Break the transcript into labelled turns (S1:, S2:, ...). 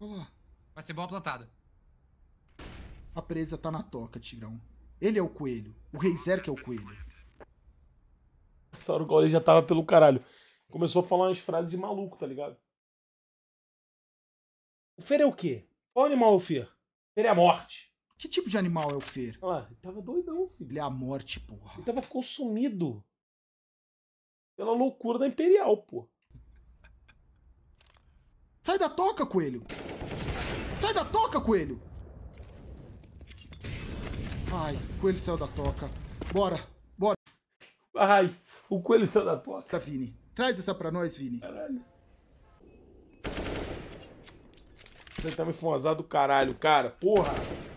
S1: Olha lá. Vai ser boa plantada.
S2: A presa tá na toca,
S3: Tigrão. Ele é o coelho. O Rei que é o coelho. Sauron ele já tava pelo caralho. Começou a falar umas frases de maluco, tá ligado? O Fer é o quê? Qual animal é o Fer? O Fer é a morte. Que tipo de animal é o Fer? Olha lá, ele tava doidão, filho. Ele é a morte, porra. Ele tava consumido pela loucura da Imperial, pô. Sai da toca,
S4: coelho! Sai da toca, coelho! Ai, coelho saiu da toca. Bora, bora. Ai, o coelho saiu da toca. Tá, Vini. Traz essa pra nós, Vini. Caralho.
S5: Você tá me fumazado do caralho, cara. Porra!